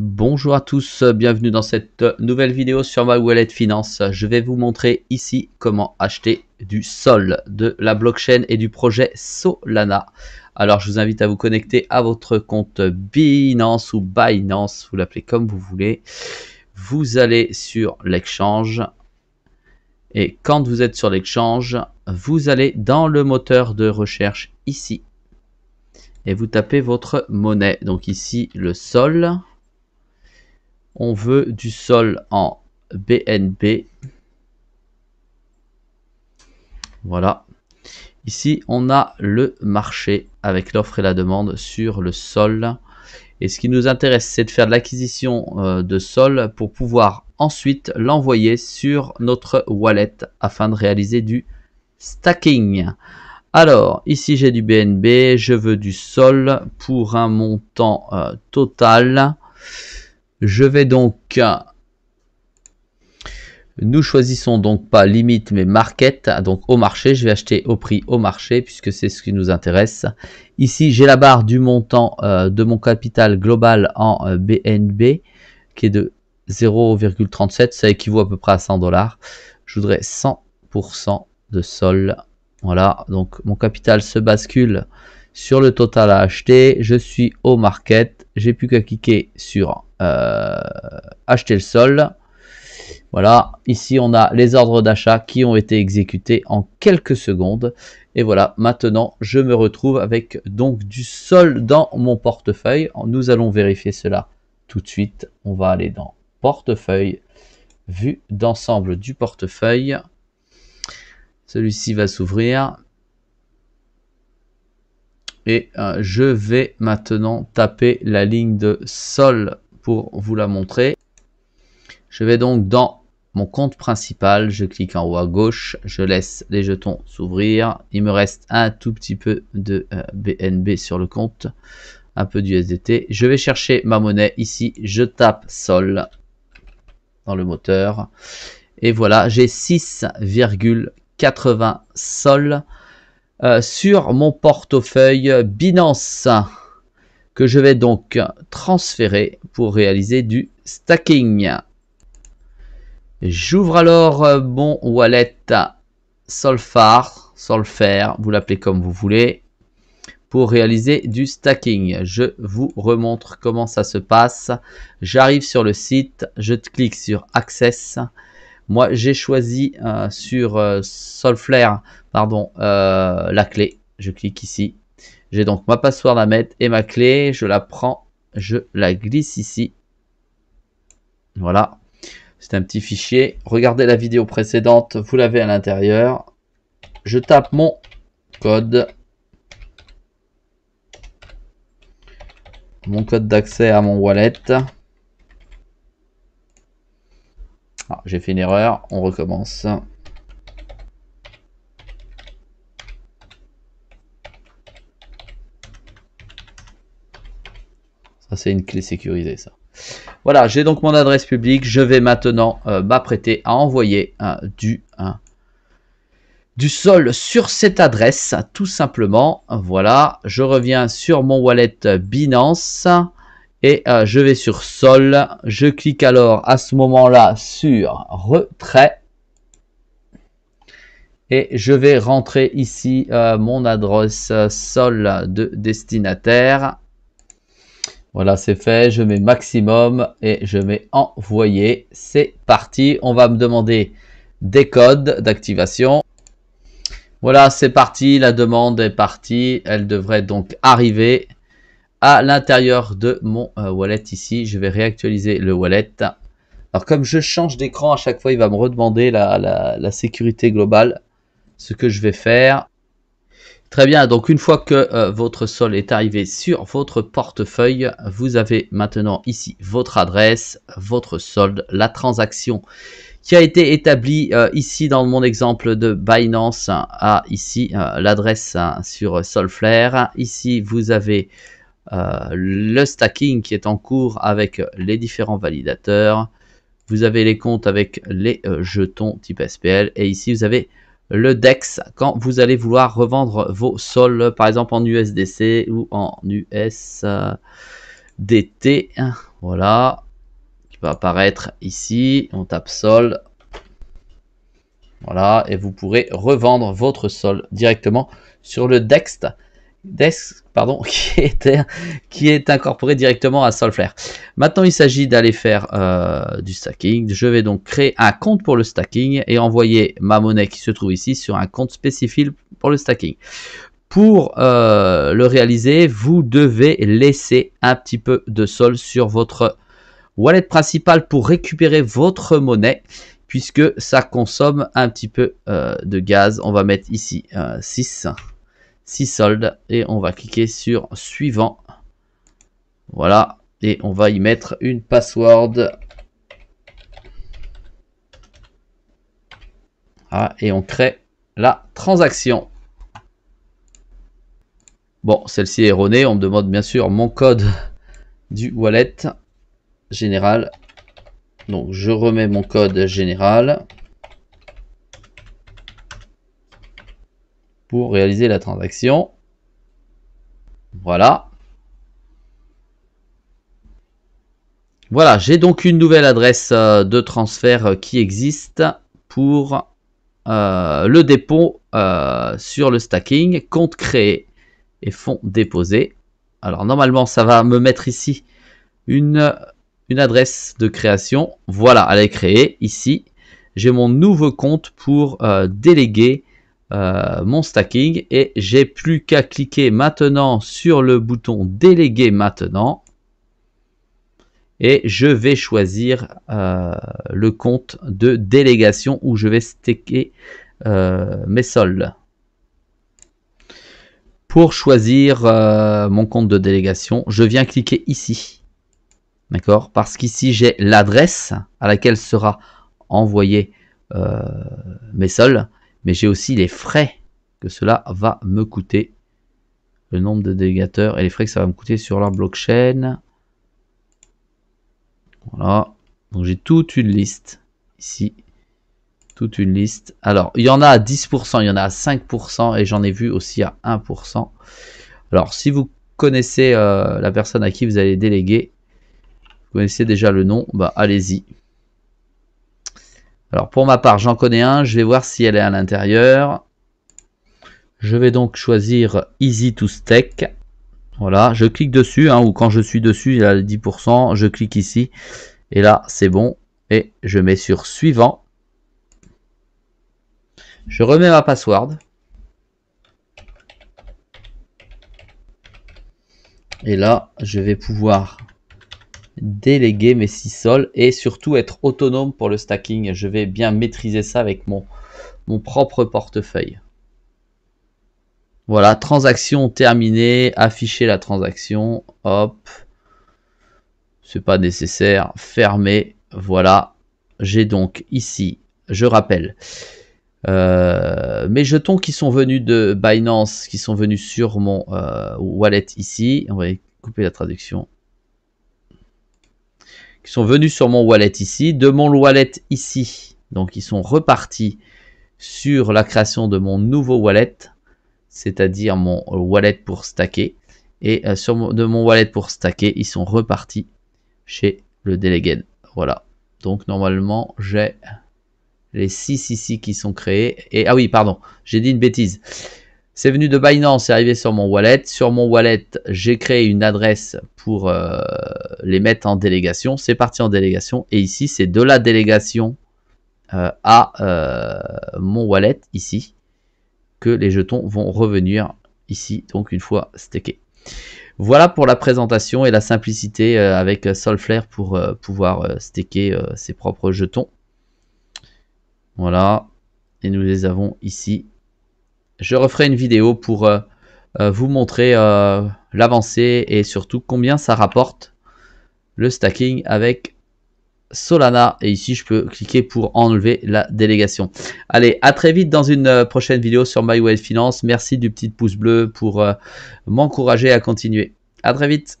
Bonjour à tous, bienvenue dans cette nouvelle vidéo sur ma wallet finance. Je vais vous montrer ici comment acheter du sol de la blockchain et du projet Solana. Alors je vous invite à vous connecter à votre compte Binance ou Binance, vous l'appelez comme vous voulez. Vous allez sur l'exchange et quand vous êtes sur l'exchange, vous allez dans le moteur de recherche ici et vous tapez votre monnaie. Donc ici le sol on veut du sol en BNB. Voilà. Ici, on a le marché avec l'offre et la demande sur le sol. Et ce qui nous intéresse, c'est de faire de l'acquisition euh, de sol pour pouvoir ensuite l'envoyer sur notre wallet afin de réaliser du stacking. Alors, ici j'ai du BNB, je veux du sol pour un montant euh, total je vais donc... Euh, nous choisissons donc pas limite mais market, ah, donc au marché. Je vais acheter au prix au marché puisque c'est ce qui nous intéresse. Ici, j'ai la barre du montant euh, de mon capital global en BNB euh, qui est de 0,37. Ça équivaut à peu près à 100 dollars. Je voudrais 100% de sol. Voilà, donc mon capital se bascule sur le total à acheter. Je suis au market. J'ai plus qu'à cliquer sur euh, acheter le sol. Voilà, ici on a les ordres d'achat qui ont été exécutés en quelques secondes. Et voilà, maintenant je me retrouve avec donc du sol dans mon portefeuille. Nous allons vérifier cela tout de suite. On va aller dans portefeuille, vue d'ensemble du portefeuille. Celui-ci va s'ouvrir. Et euh, je vais maintenant taper la ligne de sol pour vous la montrer. Je vais donc dans mon compte principal, je clique en haut à gauche, je laisse les jetons s'ouvrir. Il me reste un tout petit peu de BNB euh, sur le compte, un peu du SDT. Je vais chercher ma monnaie ici, je tape sol dans le moteur. Et voilà, j'ai 6,80 sol euh, sur mon portefeuille Binance que je vais donc transférer pour réaliser du stacking. J'ouvre alors euh, mon wallet Solfar, Solfair, vous l'appelez comme vous voulez, pour réaliser du stacking. Je vous remontre comment ça se passe. J'arrive sur le site, je clique sur Access. Moi, j'ai choisi euh, sur euh, pardon, euh, la clé. Je clique ici j'ai donc ma passoire à mettre et ma clé. Je la prends, je la glisse ici. Voilà. C'est un petit fichier. Regardez la vidéo précédente, vous l'avez à l'intérieur. Je tape mon code. Mon code d'accès à mon wallet. Ah, j'ai fait une erreur, on recommence. c'est une clé sécurisée ça. Voilà, j'ai donc mon adresse publique. Je vais maintenant euh, m'apprêter à envoyer hein, hein, du, sol sur cette adresse, tout simplement. Voilà, je reviens sur mon wallet Binance et euh, je vais sur sol. Je clique alors à ce moment-là sur retrait. Et je vais rentrer ici euh, mon adresse sol de destinataire. Voilà, c'est fait. Je mets maximum et je mets envoyer. C'est parti. On va me demander des codes d'activation. Voilà, c'est parti. La demande est partie. Elle devrait donc arriver à l'intérieur de mon euh, wallet ici. Je vais réactualiser le wallet. Alors comme je change d'écran à chaque fois, il va me redemander la, la sécurité globale. Ce que je vais faire, Très bien, donc une fois que euh, votre sol est arrivé sur votre portefeuille, vous avez maintenant ici votre adresse, votre solde, la transaction qui a été établie euh, ici dans mon exemple de Binance hein, à ici euh, l'adresse hein, sur Solflare. Ici, vous avez le stacking qui est en cours avec les différents validateurs. Vous avez les comptes avec les jetons type SPL et ici, vous avez le DEX quand vous allez vouloir revendre vos sols, par exemple en USDC ou en USDT. Voilà, qui va apparaître ici. On tape sol. Voilà, et vous pourrez revendre votre sol directement sur le DEX. Desk, pardon, qui est, qui est incorporé directement à Solflare. Maintenant, il s'agit d'aller faire euh, du stacking. Je vais donc créer un compte pour le stacking et envoyer ma monnaie qui se trouve ici sur un compte spécifique pour le stacking. Pour euh, le réaliser, vous devez laisser un petit peu de sol sur votre wallet principal pour récupérer votre monnaie puisque ça consomme un petit peu euh, de gaz. On va mettre ici 6. Six soldes et on va cliquer sur suivant. Voilà, et on va y mettre une password. Ah, et on crée la transaction. Bon, celle-ci est erronée. On me demande bien sûr mon code du wallet général. Donc, je remets mon code général. pour réaliser la transaction. Voilà. Voilà, j'ai donc une nouvelle adresse euh, de transfert euh, qui existe pour euh, le dépôt sur le stacking, compte créé et fonds déposés. Alors normalement, ça va me mettre ici une, une adresse de création. Voilà, elle est créée ici. J'ai mon nouveau compte pour déléguer euh, mon stacking et j'ai plus qu'à cliquer maintenant sur le bouton déléguer maintenant et je vais choisir euh, le compte de délégation où je vais stacker euh, mes sols. Pour choisir mon compte de délégation, je viens cliquer ici. D'accord Parce qu'ici, j'ai l'adresse à laquelle sera envoyé mes sols mais j'ai aussi les frais que cela va me coûter. Le nombre de délégateurs et les frais que ça va me coûter sur leur blockchain. Voilà. Donc j'ai toute une liste ici. Toute une liste. Alors, il y en a à 10%, il y en a à 5% et j'en ai vu aussi à 1%. Alors, si vous connaissez euh, la personne à qui vous allez déléguer, vous connaissez déjà le nom, bah allez-y. Alors pour ma part, j'en connais un, je vais voir si elle est à l'intérieur. Je vais donc choisir Easy to Stack. Voilà, je clique dessus, hein, ou quand je suis dessus, il y a 10%, je clique ici, et là c'est bon, et je mets sur suivant. Je remets ma password. Et là, je vais pouvoir déléguer mes six sols et surtout être autonome pour le stacking. Je vais bien maîtriser ça avec mon, mon propre portefeuille. Voilà, transaction terminée, afficher la transaction, hop, c'est pas nécessaire, fermer, voilà. J'ai donc ici, je rappelle, euh, mes jetons qui sont venus de Binance, qui sont venus sur mon euh, wallet ici, on va couper la traduction, ils sont venus sur mon wallet ici, de mon wallet ici. Donc ils sont repartis sur la création de mon nouveau wallet, c'est-à-dire mon wallet pour stacker. Et euh, sur de mon wallet pour stacker, ils sont repartis chez le délégué. Voilà. Donc normalement, j'ai les 6 ici qui sont créés. Et ah oui, pardon, j'ai dit une bêtise. C'est venu de Binance, c'est arrivé sur mon wallet. Sur mon wallet, j'ai créé une adresse pour euh, les mettre en délégation. C'est parti en délégation. Et ici, c'est de la délégation euh, à euh, mon wallet, ici, que les jetons vont revenir ici, donc une fois stackés. Voilà pour la présentation et la simplicité avec Solflare pour pouvoir stacker ses propres jetons. Voilà. Et nous les avons ici je referai une vidéo pour euh, euh, vous montrer euh, l'avancée et surtout combien ça rapporte le stacking avec Solana. Et ici, je peux cliquer pour enlever la délégation. Allez, à très vite dans une prochaine vidéo sur MyWell Finance. Merci du petit pouce bleu pour m'encourager à continuer. À très vite.